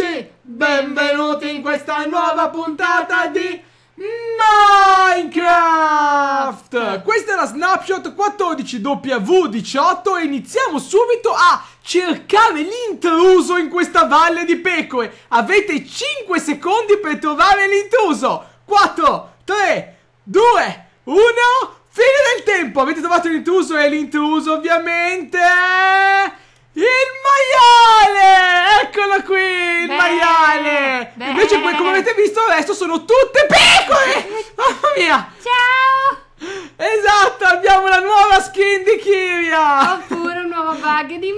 amici, benvenuti in questa nuova puntata di Minecraft! Eh. Questa è la snapshot 14W18 e iniziamo subito a cercare l'intruso in questa valle di pecore. Avete 5 secondi per trovare l'intruso. 4, 3, 2, 1... Fine del tempo! Avete trovato l'intruso e l'intruso ovviamente... Il maiale! Eccolo qui, il beh, maiale! Beh. Invece, poi, come avete visto, adesso sono tutte pecore! Mamma mia! Ciao! Esatto, abbiamo la nuova skin di Kiria! Oppure nuova bug di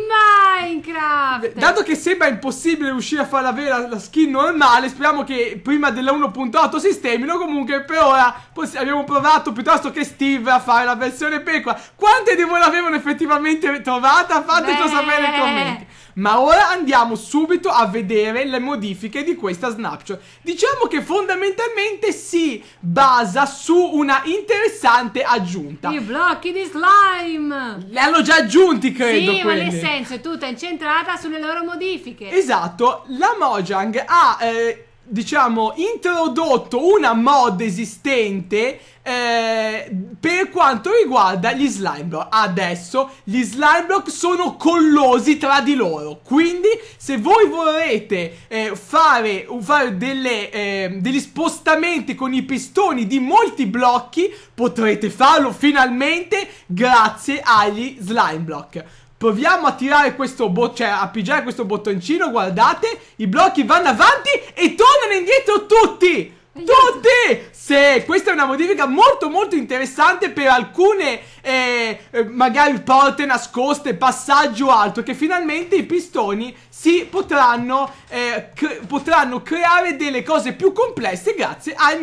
Minecraft. Dato che sembra impossibile riuscire a fare la vera la skin normale, speriamo che prima della 1.8 sistemino. Comunque, per ora abbiamo provato piuttosto che Steve a fare la versione pecora. Quante di voi l'avevano effettivamente trovata? Fateci sapere nei commenti. Ma ora andiamo subito a vedere le modifiche di questa snapshot. Diciamo che fondamentalmente si basa su una interessante aggiunta. I blocchi di slime! Le hanno già aggiunti, credo. Sì, quindi. ma nel è tutta incentrata sulle loro modifiche. Esatto, la Mojang ha... Eh, diciamo, introdotto una mod esistente eh, per quanto riguarda gli slime block. Adesso gli slime block sono collosi tra di loro, quindi se voi vorrete eh, fare, fare delle, eh, degli spostamenti con i pistoni di molti blocchi, potrete farlo finalmente grazie agli slime block. Proviamo a tirare questo bot, cioè a pigiare questo bottoncino, guardate, i blocchi vanno avanti e tornano indietro tutti! Tutti! Sì, questa è una modifica molto molto interessante per alcune eh, eh magari porte nascoste, passaggio alto che finalmente i pistoni si potranno, eh, cre potranno creare delle cose più complesse grazie alle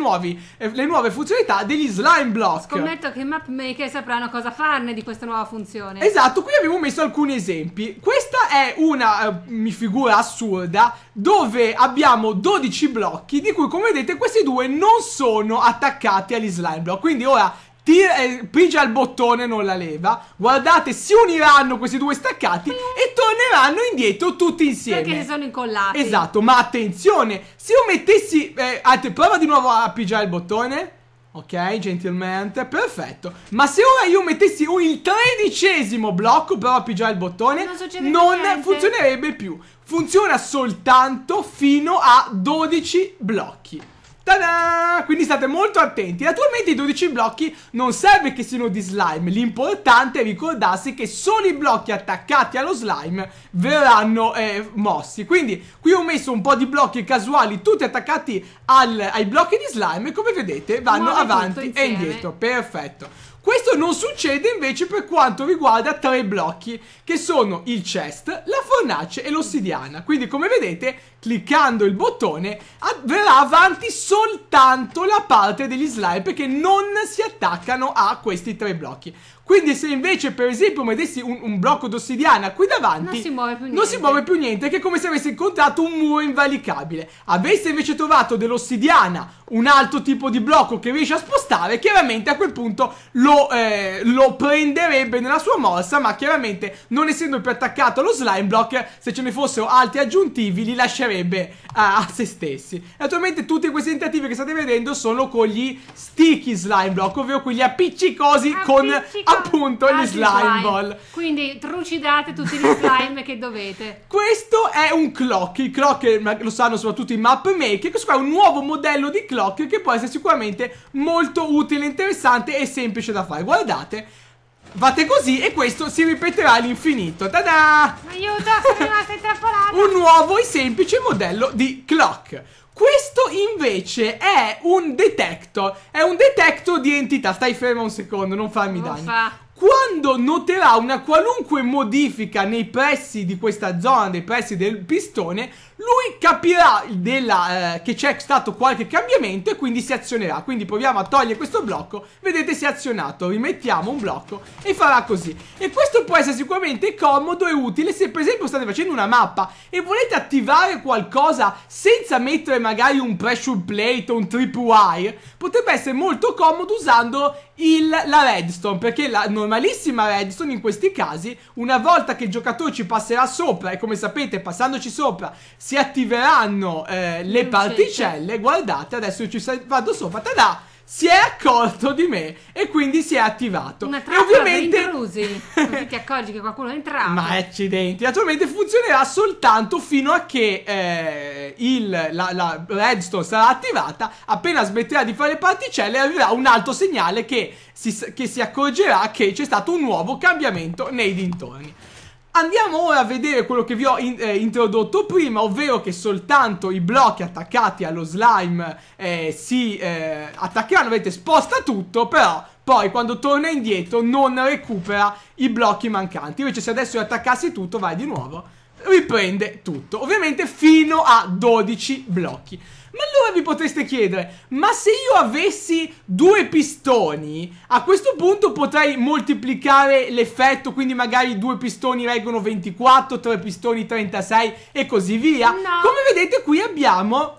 eh, nuove funzionalità degli slime block. Scommetto che i map sapranno cosa farne di questa nuova funzione. Esatto, qui abbiamo messo alcuni esempi. Questa è una eh, mi figura assurda dove abbiamo 12 blocchi di cui come vedete questi due non sono attaccati agli slime block. Quindi ora tira, eh, pigia il bottone non la leva. Guardate, si uniranno questi due staccati e torneranno indietro tutti insieme. Perché si sono incollati. Esatto, ma attenzione, se io mettessi... Eh, prova di nuovo a pigiare il bottone. Ok, gentilmente, perfetto. Ma se ora io mettessi il tredicesimo blocco però appoggiare il bottone, non, non funzionerebbe più. Funziona soltanto fino a 12 blocchi ta Quindi state molto attenti. Naturalmente i 12 blocchi non serve che siano di slime. L'importante è ricordarsi che solo i blocchi attaccati allo slime verranno eh, mossi. Quindi qui ho messo un po' di blocchi casuali, tutti attaccati al, ai blocchi di slime. E come vedete vanno Muove avanti e indietro. Perfetto. Questo non succede invece per quanto riguarda tre blocchi, che sono il chest, la fornace e l'ossidiana. Quindi come vedete, cliccando il bottone, verrà avanti soltanto la parte degli slime, perché non si attaccano a questi tre blocchi. Quindi se invece per esempio mettessi un, un blocco d'ossidiana qui davanti non si, non si, muove più niente che è come se avessi incontrato un muro invalicabile Avessi invece trovato dell'ossidiana un altro tipo di blocco che riesce a spostare chiaramente a quel punto lo, eh, lo prenderebbe nella sua morsa ma chiaramente non essendo più attaccato allo slime block se ce ne fossero altri aggiuntivi li lascerebbe a, a se stessi naturalmente tutti questi tentativi che state vedendo sono con gli sticky slime block ovvero quegli appiccicosi Appiccico con appunto gli slime, slime ball quindi trucidate tutti gli slime che dovete questo è un clock il clock lo sanno soprattutto i map maker questo qua è un nuovo modello di clock clock che può essere sicuramente molto utile, interessante e semplice da fare. Guardate, Fate così e questo si ripeterà all'infinito. Tada! Aiuto, sono rimasta intrappolata! un nuovo e semplice modello di clock. Questo invece è un detector, è un detector di entità. Stai fermo un secondo, non farmi danni. Uffa quando noterà una qualunque modifica nei pressi di questa zona, nei pressi del pistone, lui capirà della, eh, che c'è stato qualche cambiamento e quindi si azionerà. Quindi proviamo a togliere questo blocco, vedete si è azionato, rimettiamo un blocco e farà così. E questo può essere sicuramente comodo e utile se per esempio state facendo una mappa e volete attivare qualcosa senza mettere magari un pressure plate o un tripwire, potrebbe essere molto comodo usando il, la redstone, perché la, non normalissima redstone eh, in questi casi, una volta che il giocatore ci passerà sopra e come sapete passandoci sopra si attiveranno eh, le particelle, guardate adesso ci vado sopra, tada! si è accorto di me e quindi si è attivato. Una e ovviamente... per così ti accorgi che qualcuno è entrato. Ma accidenti, naturalmente funzionerà soltanto fino a che eh, il, la, la redstone sarà attivata, appena smetterà di fare particelle arriverà un altro segnale che si, che si accorgerà che c'è stato un nuovo cambiamento nei dintorni. Andiamo ora a vedere quello che vi ho in, eh, introdotto prima, ovvero che soltanto i blocchi attaccati allo slime eh, si eh, attaccheranno, vedete sposta tutto, però poi quando torna indietro non recupera i blocchi mancanti, invece se adesso attaccassi tutto vai di nuovo riprende tutto, ovviamente fino a 12 blocchi. Ma allora vi potreste chiedere, ma se io avessi due pistoni, a questo punto potrei moltiplicare l'effetto, quindi magari due pistoni reggono 24, tre pistoni 36 e così via. No. Come vedete qui abbiamo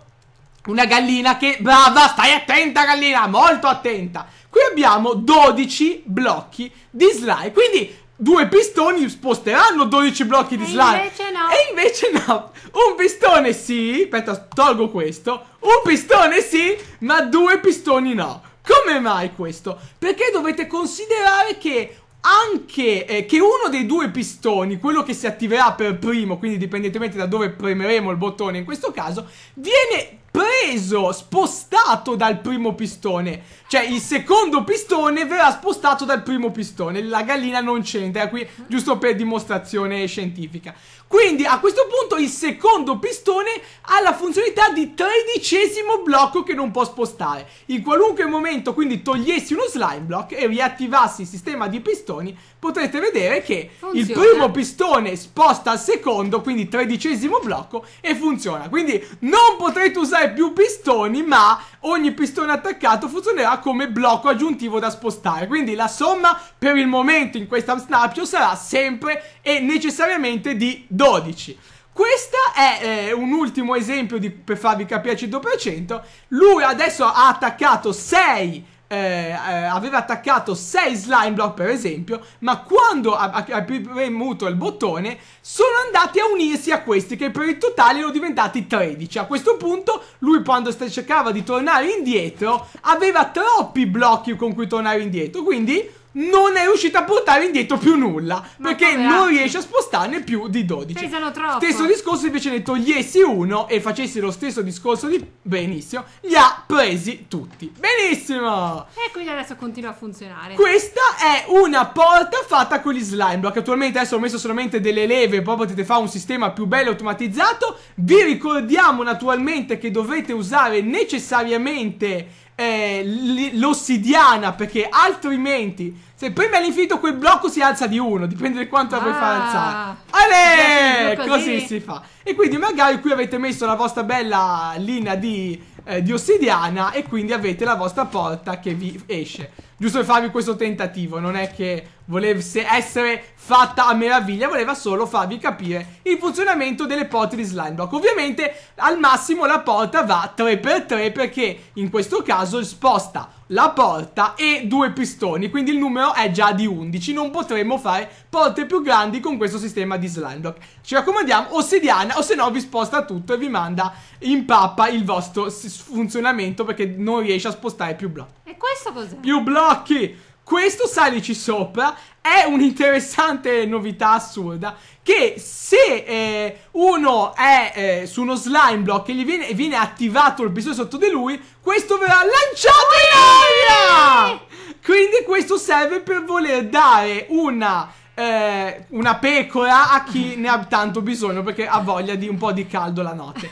una gallina che... Brava, stai attenta gallina, molto attenta. Qui abbiamo 12 blocchi di slime, quindi due pistoni sposteranno 12 blocchi di slime. Invece no. E invece no. Un pistone sì, aspetta, tolgo questo. Un pistone sì, ma due pistoni no. Come mai questo? Perché dovete considerare che anche eh, che uno dei due pistoni, quello che si attiverà per primo, quindi dipendentemente da dove premeremo il bottone in questo caso, viene preso, spostato dal primo pistone. Cioè il secondo pistone verrà spostato dal primo pistone. La gallina non c'entra qui, giusto per dimostrazione scientifica. Quindi a questo punto il secondo pistone ha la funzionalità di tredicesimo blocco che non può spostare. In qualunque momento quindi togliessi uno slime block e riattivassi il sistema di pistoni, potrete vedere che funziona. il primo pistone sposta al secondo, quindi tredicesimo blocco, e funziona. Quindi non potrete usare più pistoni, ma ogni pistone attaccato funzionerà come blocco aggiuntivo da spostare. Quindi la somma per il momento in questa snapshot sarà sempre e necessariamente di 12. Questo è eh, un ultimo esempio di, per farvi capire al 100%. Lui adesso ha attaccato 6 eh, eh, aveva attaccato 6 slime block per esempio, ma quando ha, ha premuto il bottone sono andati a unirsi a questi che per il totale erano diventati 13. A questo punto lui quando cercava di tornare indietro aveva troppi blocchi con cui tornare indietro, quindi non è riuscito a portare indietro più nulla. Ma perché poveracci. non riesce a spostarne più di 12. Pesano troppo. Stesso discorso invece ne togliessi uno e facessi lo stesso discorso di benissimo. Li ha presi tutti. Benissimo. E quindi adesso continua a funzionare. Questa è una porta fatta con gli slime block. Attualmente adesso ho messo solamente delle leve, poi potete fare un sistema più bello automatizzato. Vi ricordiamo naturalmente che dovete usare necessariamente eh, l'ossidiana perché altrimenti se prima all'infinito quel blocco si alza di uno dipende da quanto ah, la vuoi far ah. alzare Ale! Così. così si fa e quindi magari qui avete messo la vostra bella linea di, eh, di ossidiana e quindi avete la vostra porta che vi esce giusto per farvi questo tentativo non è che volesse essere fatta a meraviglia, voleva solo farvi capire il funzionamento delle porte di slime block. Ovviamente al massimo la porta va 3x3 perché in questo caso sposta la porta e due pistoni, quindi il numero è già di 11, non potremmo fare porte più grandi con questo sistema di slime block. Ci raccomandiamo ossidiana o se no vi sposta tutto e vi manda in pappa il vostro funzionamento perché non riesce a spostare più blocchi. E questo cos'è? Più blocchi! questo salici sopra è un'interessante novità assurda che se eh, uno è eh, su uno slime block e gli viene, viene, attivato il pistone sotto di lui, questo verrà lanciato in aria! Quindi questo serve per voler dare una, eh, una pecora a chi ne ha tanto bisogno perché ha voglia di un po' di caldo la notte.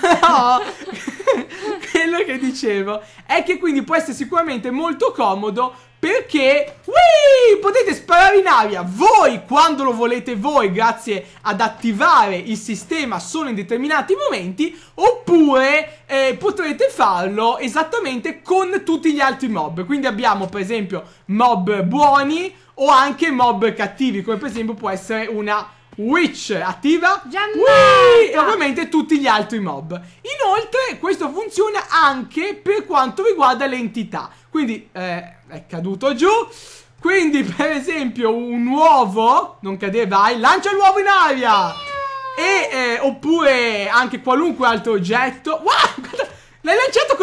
Però... quello che dicevo è che quindi può essere sicuramente molto comodo perché Whee! potete sparare in aria voi quando lo volete voi grazie ad attivare il sistema solo in determinati momenti oppure eh, potrete farlo esattamente con tutti gli altri mob quindi abbiamo per esempio mob buoni o anche mob cattivi come per esempio può essere una Witch attiva. Whee, e ovviamente tutti gli altri mob. Inoltre, questo funziona anche per quanto riguarda le entità. Quindi, eh, è caduto giù. Quindi, per esempio, un uovo, non cade, vai, lancia l'uovo in aria! E, eh, oppure anche qualunque altro oggetto. Wow, guarda,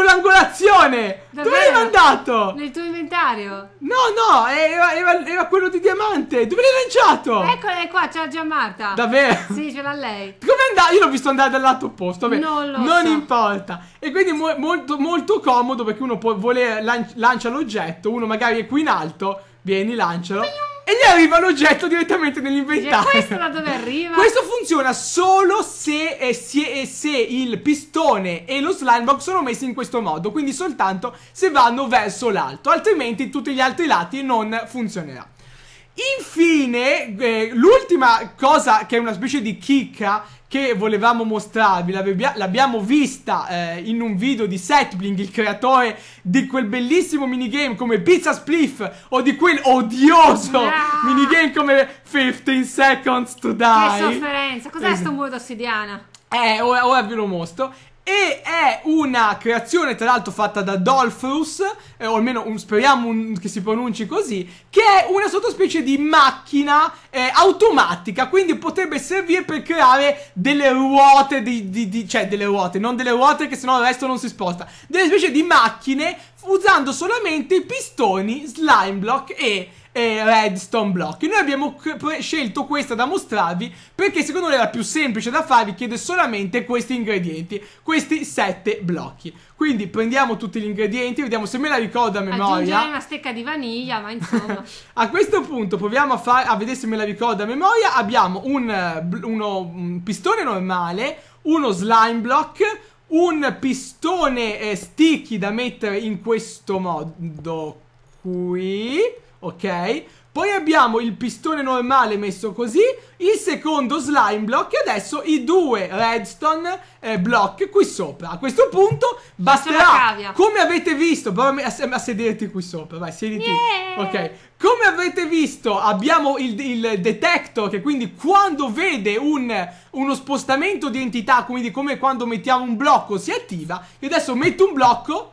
l'angolazione! Dove l'hai mandato? Nel tuo inventario. No, no, era, era, era quello di diamante. Dove l'hai lanciato? Eccole qua, c'è la Gianmarta. Davvero? Sì, ce l'ha lei. Come andava? Io l'ho visto andare dal lato opposto. Vabbè, non lo Non so. importa. E quindi mo molto, molto comodo perché uno può voler lan lancia l'oggetto, uno magari è qui in alto, vieni, lancialo. Pium. E gli arriva l'oggetto direttamente nell'inventario. E questo da dove arriva? Questo funziona solo se, eh, se, eh, se il pistone e lo slime box sono messi in questo modo. Quindi soltanto se vanno verso l'alto. Altrimenti tutti gli altri lati non funzionerà. Infine, eh, l'ultima cosa che è una specie di chicca che volevamo mostrarvi, l'abbiamo vista eh, in un video di Setbling, il creatore di quel bellissimo minigame come Pizza Spliff o di quel odioso ah! minigame come 15 Seconds to Die. Che sofferenza, cos'è questo esatto. ossidiana? Eh, ora, ora ve lo mostro e è una creazione tra l'altro fatta da Dolphus, eh, o almeno un, speriamo un, che si pronunci così, che è una sottospecie di macchina eh, automatica, quindi potrebbe servire per creare delle ruote, di, di, di, cioè delle ruote, non delle ruote che sennò il resto non si sposta, delle specie di macchine usando solamente pistoni, slime block e eh, redstone block. Noi abbiamo scelto questa da mostrarvi perché secondo noi è la più semplice da fare, vi chiede solamente questi ingredienti, questi sette blocchi. Quindi prendiamo tutti gli ingredienti, vediamo se me la ricordo a memoria. Aggiungere una stecca di vaniglia, ma insomma. a questo punto proviamo a, far, a, vedere se me la ricordo a memoria. Abbiamo un, eh, uno, un pistone normale, uno slime block, un pistone eh, sticky da mettere in questo modo qui ok? Poi abbiamo il pistone normale messo così, il secondo slime block e adesso i due redstone eh, block qui sopra. A questo punto basterà, come avete visto, prova a, a, sederti qui sopra, vai, siediti. Yeah. Ok, come avete visto abbiamo il, il detector che quindi quando vede un, uno spostamento di entità, quindi come quando mettiamo un blocco si attiva. Io adesso metto un blocco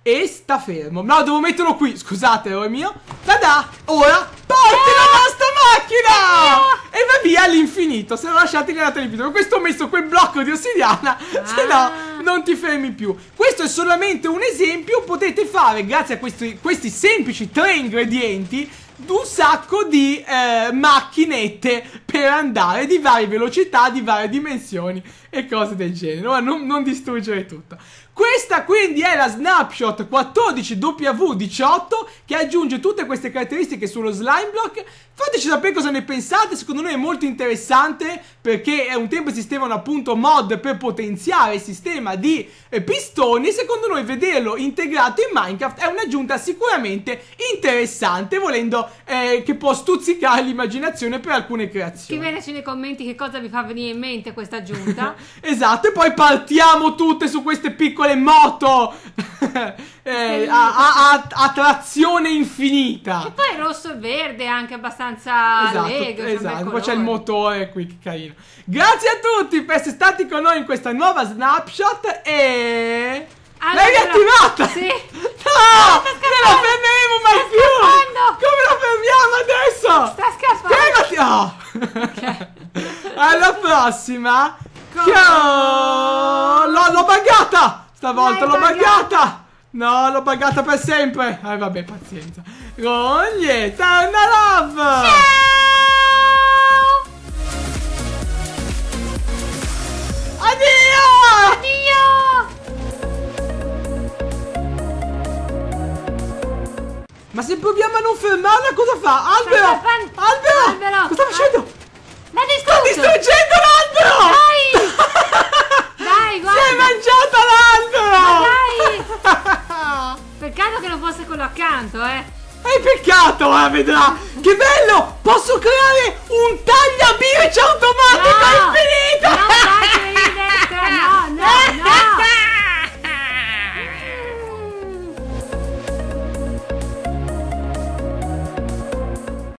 e sta fermo. No, devo metterlo qui, scusate, ero oh, mio. Tada! Ora porti ah! la vostra macchina! Ah! E va via all'infinito. Se non lasciate andate all'infinito. Per questo ho messo quel blocco di ossidiana, ah. se no non ti fermi più. Questo è solamente un esempio. Potete fare, grazie a questi, questi semplici tre ingredienti, un sacco di eh, macchinette per andare di varie velocità, di varie dimensioni e cose del genere, ma non, non distruggere tutto. Questa quindi è la Snapshot 14W18 che aggiunge tutte queste caratteristiche sullo slime block. Fateci sapere cosa ne pensate, secondo noi è molto interessante perché un tempo esistevano appunto mod per potenziare il sistema di eh, pistoni. Secondo noi vederlo integrato in Minecraft è un'aggiunta sicuramente interessante, volendo eh, che può stuzzicare l'immaginazione per alcune creazioni. Scriveteci nei commenti che cosa vi fa venire in mente questa aggiunta Esatto, e poi partiamo tutte su queste piccole moto eh, a, a, a, trazione infinita. E poi rosso e verde anche abbastanza esatto, allegro. Esatto, poi c'è il motore qui, che carino. Grazie a tutti per essere stati con noi in questa nuova snapshot e... Allora, L'hai riattivata? Sì. No! Non la fermeremo mai Sta più! Scappando. Come la fermiamo adesso? Sta scappando! Fermati! Oh. Ah! Okay. Alla prossima! Ciao! Ecco! No, l'ho buggata! Stavolta l'ho buggata! No, l'ho buggata per sempre! Eh, vabbè, pazienza. Roglietta, una love! Ciao! Addio! Addio! Ma se proviamo a non fermarla, cosa fa? Albero! Albero! Albero! Cosa sta facendo? L'ha distrutto! Sta distruggendo! accanto, eh. Hai peccato, eh, vedrà! Che bello! Posso creare un taglia tagliabirce automatico no, infinito! Non tagliabirce, no, no, eh, no!